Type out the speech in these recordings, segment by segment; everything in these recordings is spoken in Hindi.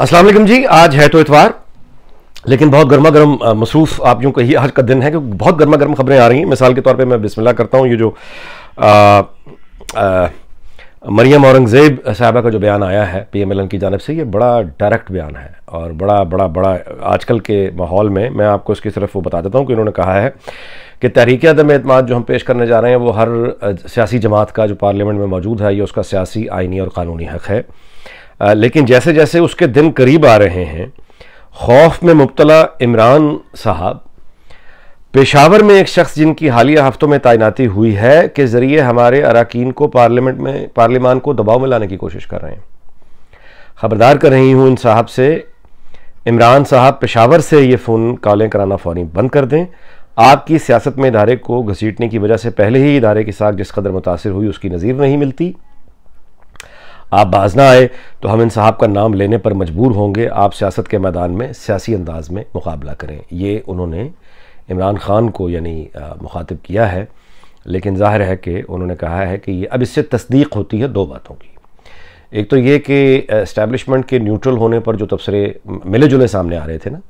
अस्सलाम वालेकुम जी आज है तो इतवार लेकिन बहुत गर्मा गर्म मसरूफ़ आप यूँ कहिए आज का दिन है क्योंकि बहुत गर्मा गर्म खबरें आ रही हैं मिसाल के तौर पे मैं बिस्मिल्लाह करता हूँ ये जो मरियम औरंगज़ेब साहबा का जो बयान आया है पी एम एल एन की जानब से ये बड़ा डायरेक्ट बयान है और बड़ा बड़ा बड़ा आजकल के माहौल में मैं आपको इसकी सिर्फ वो बता देता हूँ कि उन्होंने कहा है कि तहरीक अदम अतमाद जो हम पेश करने जा रहे हैं वो हर सियासी जमात का जो पार्लियामेंट में मौजूद है ये उसका सियासी आइनी और कानूनी हक है लेकिन जैसे जैसे उसके दिन करीब आ रहे हैं खौफ में मुबतला इमरान साहब पेशावर में एक शख्स जिनकी हालिया हफ्तों में तैनाती हुई है के ज़रिए हमारे अरकान को पार्लियामेंट में पार्लियामान को दबाव में लाने की कोशिश कर रहे हैं ख़बरदार कर रही हूँ इन साहब से इमरान साहब पेशावर से ये फ़ोन कॉलें कराना फ़ौरी बंद कर दें आपकी सियासत में इदारे को घसीटने की वजह से पहले ही इदारे के साथ जिस कदर मुतासर हुई उसकी नज़ीर नहीं मिलती आप बाज ना आए तो हम इन साहब का नाम लेने पर मजबूर होंगे आप सियासत के मैदान में सियासी अंदाज में मुकाबला करें ये उन्होंने इमरान ख़ान को यानी मुखातब किया है लेकिन जाहिर है कि उन्होंने कहा है कि ये अब इससे तस्दीक होती है दो बातों की एक तो ये कि इस्टेबलिशमेंट के न्यूट्रल होने पर जो तबसरे मिले जुले सामने आ रहे थे ना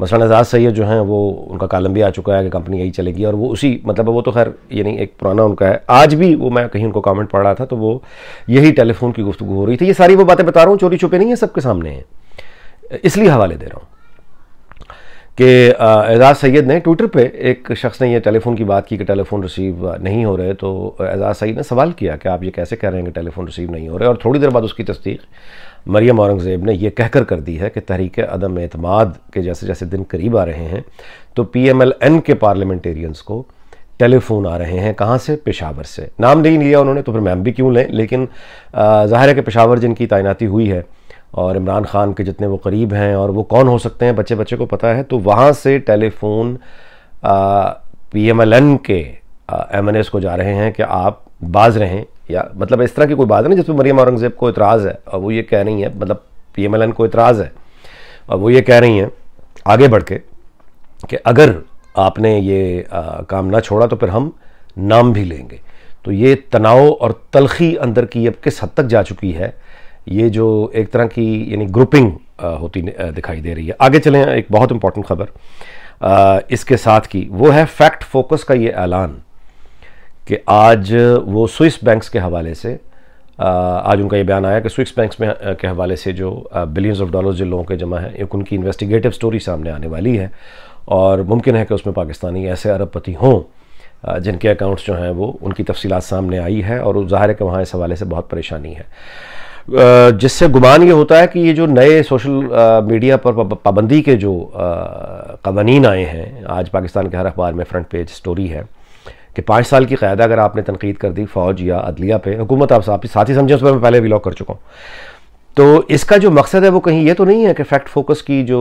मसला एजाज़ सैद जो हैं वो उनका कालम भी आ चुका है कि कंपनी यही चलेगी और वो उसी मतलब वो तो खैर यानी एक पुराना उनका है आज भी वो मैं कहीं उनको कमेंट पढ़ रहा था तो वो यही टेलीफोन की गुफ्तु हो रही थी ये सारी वो बातें बता रहा हूँ चोरी छुपे नहीं है सबके सामने हैं इसलिए हवाले दे रहा हूँ कि एजाज़ सैद ने ट्विटर पे एक शख्स ने ये टेलीफोन की बात की कि टेलीफोन रिसीव नहीं हो रहे तो एजाज़ सैद ने सवाल किया कि आप ये कैसे कह रहे हैं कि टेलीफोन रिसीव नहीं हो रहे और थोड़ी देर बाद उसकी तस्दीक मरियम औरंगज़ेब ने यह कहकर कर दी है कि तहरीक अदम एतमाद के जैसे जैसे दिन करीब आ रहे हैं तो पी एम एल एन के पार्लियामेंटेरियंस को टेलीफोन आ रहे हैं कहाँ से पेशावर से नाम नहीं लिया उन्होंने तो फिर मैम भी क्यों लें लेकिन ज़ाहिर है कि पेशावर जिनकी तैनाती हुई है और इमरान ख़ान के जितने वो करीब हैं और वो कौन हो सकते हैं बच्चे बच्चे को पता है तो वहाँ से telephone P M L N के एम एन एस को जा रहे हैं कि आप बाज रहें या मतलब इस तरह की कोई बात नहीं जिसमें मरियम औरंगज़ेब को इतराज़ है और वो ये कह रही हैं मतलब पी एम एल एन को इतराज़ है और वो ये कह रही हैं आगे बढ़ के कि अगर आपने ये आ, काम ना छोड़ा तो फिर हम नाम भी लेंगे तो ये तनाव और तलखी अंदर की अब किस हद तक जा चुकी है ये जो एक तरह की यानी ग्रुपिंग होती दिखाई दे रही है आगे चलें एक बहुत इंपॉर्टेंट खबर इसके साथ की वो है फैक्ट फोकस का ये ऐलान कि आज वो स्विस बैंक्स के हवाले से आज उनका ये बयान आया कि स्विस बैंक्स में के हवाले से जो बिलियंस ऑफ डॉलर्स जो लोगों के जमा हैं एक उनकी इन्वेस्टिगेटिव स्टोरी सामने आने वाली है और मुमकिन है कि उसमें पाकिस्तानी ऐसे अरबपति हों जिनके अकाउंट्स जो हैं वो उनकी तफसीत सामने आई है और ज़ाहिर है कि वहाँ इस हवाले से बहुत परेशानी है जिससे गुमान ये होता है कि ये जो नए सोशल मीडिया पर पाबंदी के जो कवानीन आए हैं आज पाकिस्तान के हर अखबार में फ्रंट पेज स्टोरी है कि पाँच साल की क़ायदा अगर आपने तनकीद कर दी फ़ौज या अदलिया पे हुकूमत आप साथ ही समझें उस पर मैं पहले लॉक कर चुका हूँ तो इसका जो मकसद है वो कहीं ये तो नहीं है कि फैक्ट फोकस की जो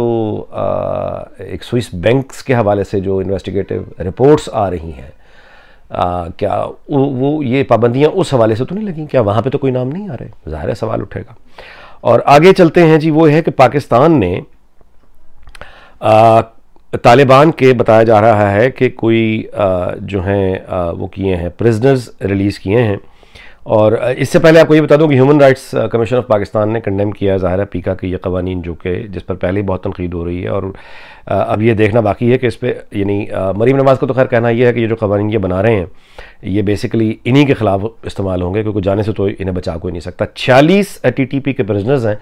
आ, एक स्विस बैंक्स के हवाले से जो इन्वेस्टिगेटिव रिपोर्ट्स आ रही हैं आ, क्या वो, वो ये पाबंदियाँ उस हवाले से तो नहीं लगी क्या वहाँ पे तो कोई नाम नहीं आ रहे ज़ाहिर सवाल उठेगा और आगे चलते हैं जी वो है कि पाकिस्तान ने आ, तालिबान के बताया जा रहा है कि कोई आ, जो हैं वो किए हैं प्रिजनर्स रिलीज़ किए हैं और इससे पहले आपको ये बता दूं कि human rights commission of Pakistan ने कंडेम किया ज़ाहिर है पीका के ये कवानीन जो कि जिस पर पहले ही बहुत तनकीद हो रही है और अब ये देखना बाकी है कि इस पर यानी मरीम नवाज़ को तो खैर कहना यह है कि ये जो कवानीन ये बना रहे हैं ये बेसिकली इन्हीं के ख़िलाफ़ इस्तेमाल होंगे क्योंकि जाने से तो इन्हें बचा कोई नहीं सकता छियालीस टी टी पी के प्रिजनर्स हैं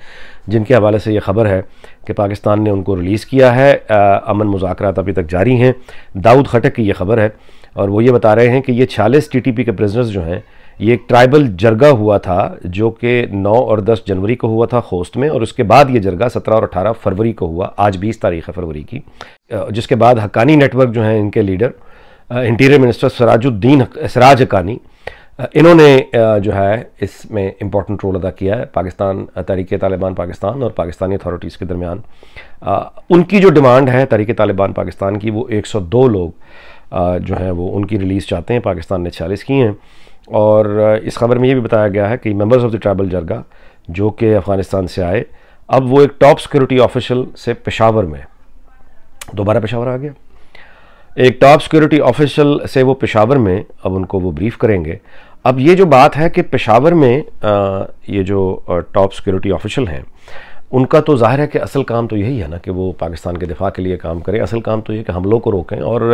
जिनके हवाले से ये खबर है कि पाकिस्तान ने उनको रिलीज़ किया है अमन मुजाकर अभी तक जारी हैं दाऊद खटक की यह खबर है और वो ये बता रहे हैं कि ये छियालीस टी टी पी के प्रिजनर्स जो हैं ये एक ट्राइबल जरगा हुआ था जो कि 9 और 10 जनवरी को हुआ था होस्ट में और उसके बाद ये जरगा 17 और 18 फरवरी को हुआ आज 20 तारीख है फरवरी की जिसके बाद हकानी नेटवर्क जो हैं इनके leader interior minister Sirajuddin Siraj Haqqani इन्होंने जो है इसमें इंपॉर्टेंट रोल अदा किया है पाकिस्तान तहरीक तालिबान पाकिस्तान और पाकिस्तानी अथॉरिटीज़ के दरमियान उनकी जो डिमांड है तहरीक तालिबान पाकिस्तान की वो 102 लोग जो हैं वो उनकी रिलीज़ चाहते हैं पाकिस्तान ने छियालीस की हैं और इस खबर में ये भी बताया गया है कि members of the tribal jirga जो कि अफ़गानिस्तान से आए अब वो एक टॉप सिक्योरिटी ऑफिशल से पेशावर में दोबारा पेशावर आ गया एक टॉप सिक्योरिटी ऑफिशल से वो पेशावर में अब उनको वो ब्रीफ करेंगे अब ये जो बात है कि पेशावर में ये जो टॉप सिक्योरिटी ऑफिशल हैं उनका तो जाहिर है कि असल काम तो यही है ना कि वो पाकिस्तान के दिफा के लिए काम करें असल काम तो ये कि हमलों को रोकें और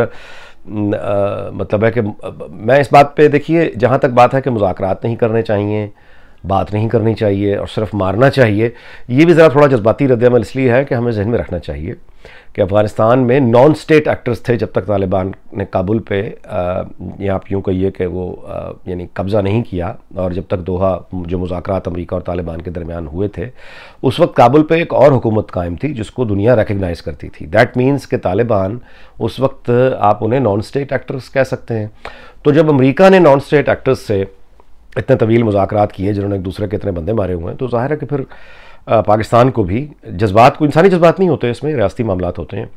मतलब है कि मैं इस बात पे देखिए जहाँ तक बात है कि मुजाकरात नहीं करने चाहिए बात नहीं करनी चाहिए और सिर्फ मारना चाहिए ये भी ज़रा थोड़ा जज्बाती रद्दमल इसलिए है कि हमें जहन में रखना चाहिए कि अफ़गानिस्तान में नॉन स्टेट एक्टर्स थे जब तक तालिबान ने काबुल पे या आप यूँ कहिए कि वो यानी कब्ज़ा नहीं किया और जब तक दोहा जो मुजाकर अमरीका और तालिबान के दरमियान हुए थे उस वक्त काबुल पे एक और हुकूमत कायम थी जिसको दुनिया रिकगनाइज़ करती थी दैट मीन्स कि तालिबान उस वक्त आप उन्हें नॉन स्टेट एक्टर्स कह सकते हैं तो जब अमरीका ने नॉन स्टेट एक्टर्स से इतने तवील मुजाकर किए जिन्होंने एक दूसरे के इतने बंदे मारे हुए हैं तो ज़ाहिर है कि फिर पाकिस्तान को भी जज्बात को इंसानी जज्बात नहीं होते इसमें रियाती मामला होते हैं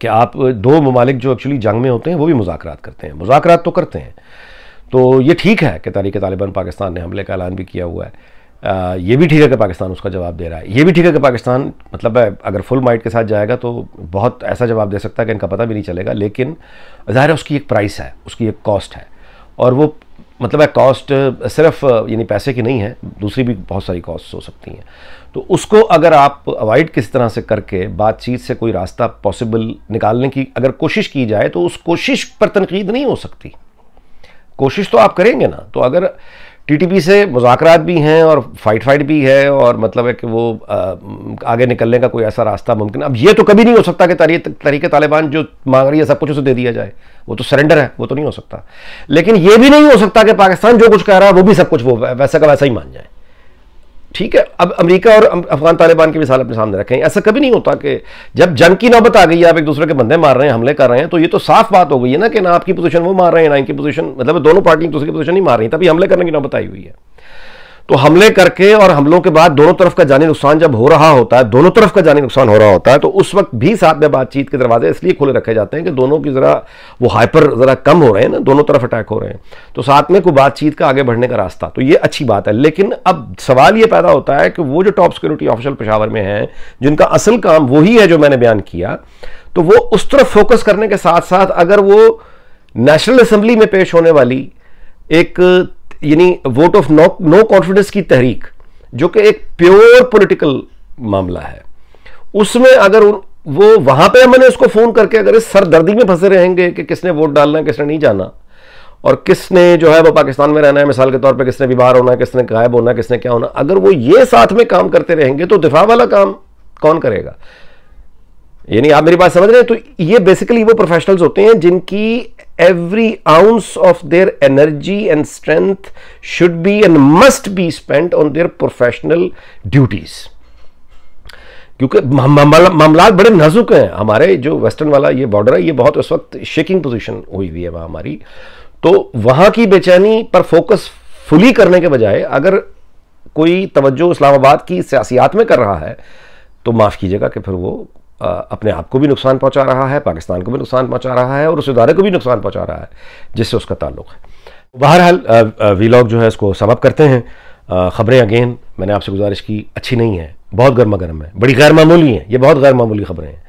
कि आप दो ममालिक जो एक्चुअली जंग में होते हैं वो भी मुजाकर करते हैं मुजाकर तो करते हैं तो ये ठीक है कि तारीख तालिबान पाकिस्तान ने हमले का ऐलान भी किया हुआ है आ, ये भी ठीक है कि पाकिस्तान उसका जवाब दे रहा है ये भी ठीक है कि पाकिस्तान मतलब है अगर फुल माइट के साथ जाएगा तो बहुत ऐसा जवाब दे सकता है कि इनका पता भी नहीं चलेगा लेकिन ज़ाहिर है उसकी एक प्राइस है उसकी एक कॉस्ट है और वो मतलब है कॉस्ट सिर्फ यानी पैसे की नहीं है दूसरी भी बहुत सारी कॉस्ट हो सकती हैं तो उसको अगर आप अवॉइड किस तरह से करके बातचीत से कोई रास्ता पॉसिबल निकालने की अगर कोशिश की जाए तो उस कोशिश पर तनकीद नहीं हो सकती कोशिश तो आप करेंगे ना तो अगर टीटीपी से मुजाकरात भी हैं और फाइट फाइट भी है और मतलब है कि वो आगे निकलने का कोई ऐसा रास्ता मुमकिन अब ये तो कभी नहीं हो सकता कि तरीके तालिबान जो मांग रही है सब कुछ उसे दे दिया जाए वो तो सरेंडर है वो तो नहीं हो सकता लेकिन ये भी नहीं हो सकता कि पाकिस्तान जो कुछ कह रहा है वो भी सब कुछ वो वैसा का वैसा ही मान जाए ठीक है अब अमेरिका और अफगान तालिबान की मिसाल अपने सामने रखें ऐसा कभी नहीं होता कि जब जंग की नौबत आ गई आप एक दूसरे के बंदे मार रहे हैं हमले कर रहे हैं तो ये तो साफ बात हो गई है ना कि ना आपकी पोजीशन वो मार रहे हैं ना इनकी पोजीशन मतलब दोनों पार्टी दूसरी दूसरे की पोजीशन नहीं मार रही तभी हमले करने की नौबत आई हुई है तो हमले करके और हमलों के बाद दोनों तरफ का जानी नुकसान जब हो रहा होता है दोनों तरफ का जानी नुकसान हो रहा होता है तो उस वक्त भी साथ में बातचीत के दरवाजे इसलिए खुले रखे जाते हैं कि दोनों की ज़रा वो हाइपर ज़रा कम हो रहे हैं ना दोनों तरफ अटैक हो रहे हैं तो साथ में कोई बातचीत का आगे बढ़ने का रास्ता तो ये अच्छी बात है लेकिन अब सवाल ये पैदा होता है कि वो जो टॉप सिक्योरिटी ऑफिसर पेशावर में है जिनका असल काम वही है जो मैंने बयान किया तो वो उस तरफ फोकस करने के साथ साथ अगर वो नेशनल असम्बली में पेश होने वाली एक यानी vote of no no confidence की तहरीक जो कि एक प्योर पॉलिटिकल मामला है उसमें अगर वो वहां पे मैंने उसको फोन करके अगर इस सरदर्दी में फंसे रहेंगे कि किसने वोट डालना है किसने नहीं जाना और किसने जो है वो पाकिस्तान में रहना है मिसाल के तौर पे किसने बीमार होना है किसने गायब होना है किसने क्या होना अगर वो ये साथ में काम करते रहेंगे तो दिफा वाला काम कौन करेगा यानी आप मेरी बात समझ रहे हैं तो ये बेसिकली वो प्रोफेशनल्स होते हैं जिनकी every ounce of their energy and strength should be and must be spent on their professional duties क्योंकि मामला बड़े नाजुक हैं हमारे जो वेस्टर्न वाला ये बॉर्डर है ये बहुत उस वक्त शेकिंग पोजीशन हुई हुई है वहां हमारी तो वहां की बेचैनी पर फोकस फुली करने के बजाय अगर कोई तवज्जो इस्लामाबाद की सियासियात में कर रहा है तो माफ़ कीजिएगा कि फिर वो अपने आप को भी नुकसान पहुंचा रहा है पाकिस्तान को भी नुकसान पहुंचा रहा है और उस इदारे को भी नुकसान पहुंचा रहा है जिससे उसका ताल्लुक है बहरहाल वी लॉग जो है इसको सबब करते हैं ख़बरें अगेन मैंने आपसे गुजारिश की अच्छी नहीं है बहुत गर्मा गर्म है बड़ी गैर मामूली हैं ये बहुत गैर मामूली ख़बरें हैं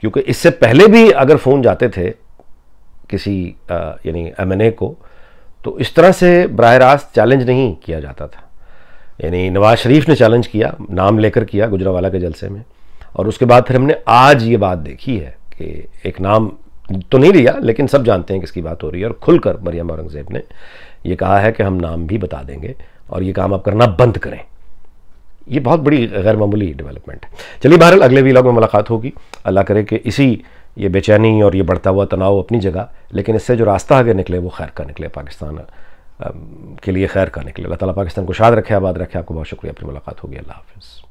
क्योंकि इससे पहले भी अगर फ़ोन जाते थे किसी यानी एम को तो इस तरह से बरह रास्त चैलेंज नहीं किया जाता था यानी नवाज़ शरीफ ने चैलेंज किया नाम लेकर किया गुजरावाला के जलसे में और उसके बाद फिर हमने आज ये बात देखी है कि एक नाम तो नहीं लिया लेकिन सब जानते हैं किसकी बात हो रही है और खुलकर मरियम औरंगज़ेब ने यह कहा है कि हम नाम भी बता देंगे और ये काम आप करना बंद करें ये बहुत बड़ी गैर मामूली डेवलपमेंट है चलिए बहरहाल अगले वी में मुलाकात होगी अल्लाह करे कि इसी ये बेचैनी और ये बढ़ता हुआ तनाव अपनी जगह लेकिन इससे जो रास्ता आगे निकले वो खैर का निकले पाकिस्तान के लिए खैर का निकले अल्लाह ताला पाकिस्तान को शाद रखे आबाद रखे आपको बहुत शुक्रिया अपनी मुलाकात होगी अल्लाह हाफिज़